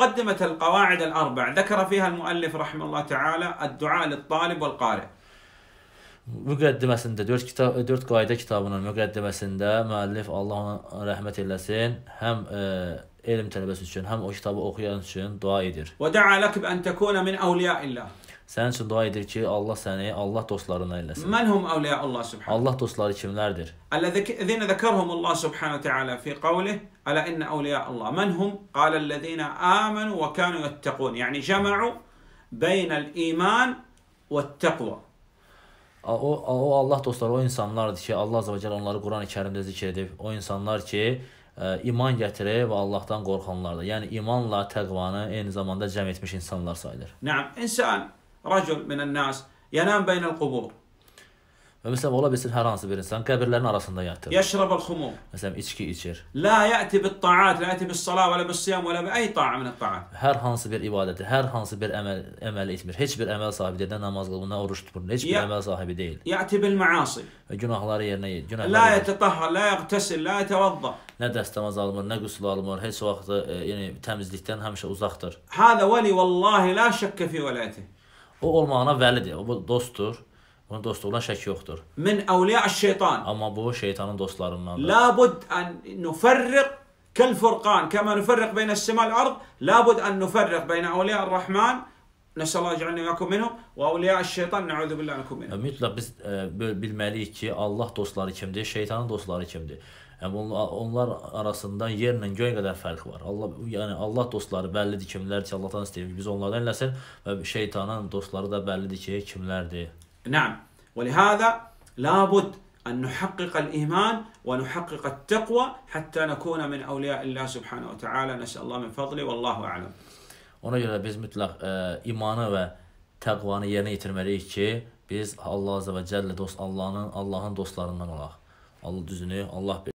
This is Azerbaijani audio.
مقدمة القواعد الأربع ذكر فيها المؤلف رحمه الله تعالى الدعاء للطالب والقارئ müqəddiməsində 4 kitab 4 qayda kitabının müqəddiməsində müəllif Allah ona rəhmət eləsin, həm e, elm tələbəsi üçün, həm o kitabı oxuyan üçün dua edir. Və da'a lak bi an takuna min awliya illah. Sənin üçün dua edir ki, Allah səni Allah dostlarına eləsin. Mən hum əvliya Allah subhanahu. Allah dostları kimlərdir? Əlləzina zəkərhum Allah subhanahu taala fi qawlihi ala inna awliya Allah. Mən hum? Qala allazina amanu və kanu yattaqun. Yəni cəma'u beynəl iman və təqva. O, o Allah dostları o insanlardır ki, Allah Azza və Cəlal onları Qurani Kərimdə zikr edib. O insanlar ki, ə, e, iman gətirib və Allahdan qorxanlardır. Yəni imanla təqvanı eyni zamanda cəm etmiş insanlar sayılır. Naam, insan رجل من الناس ينام بين القبور Mesela olabilirsin herhangi bir insan kabirlerin arasında yatır. يشرب الخمور. Mesela içki içir. لا يأتي بالطاعات لا يأتي بالصلاة ولا بالصيام ولا بأي طاعة من الطاعات. Her hansı bir ibadeti, her hansı bir emel, emel etmir. Hiçbir emel sahibi değil. Ne namaz kılır, ne oruç tutur. Hiçbir ya, emel sahibi değil. يأتي بالمعاصي. Günahları yerine günahları. لا يتطهر, لا يغتسل, لا يتوضأ. Nə dəstəmaz almır, nə qüsl almır. Heç vaxt e, yəni təmizlikdən həmişə uzaqdır. هذا ولي والله لا شك في ولايته. O olmağına vəlidir. O dostdur. Bunun dostluğuna şək yoxdur. Min awliya'ş şeytan. Amma bu şeytanın dostlarındandır. La bud an nufarriq كالفرقان كما نفرق بين السماء والارض لابد ان نفرق بين اولياء الرحمن Nəsə Allah yəqin yəkum minhum və awliya şeytan nəuzu billah nəkum minhum. Mütləq biz ə, bilməliyik ki, Allah dostları kimdir, şeytanın dostları kimdir. Yəni onlar arasında yerlə göy qədər fərq var. Allah yəni Allah dostları bəllidir kimlər ki, Allahdan istəyir ki, biz onlardan eləsin və şeytanın dostları da bəllidir ki, kimlərdir. Naam. Və lihada labud أن نحقق الإيمان ونحقق التقوى حتى نكون من أولياء الله سبحانه وتعالى نسأل الله من فضله والله أعلم Ona görə biz mütləq ə, e, imanı və təqvanı yerinə yetirməliyik ki, biz Allah Azəbəcəllə dost Allahın Allahın dostlarından olaq. Allah düzünü Allah bilir.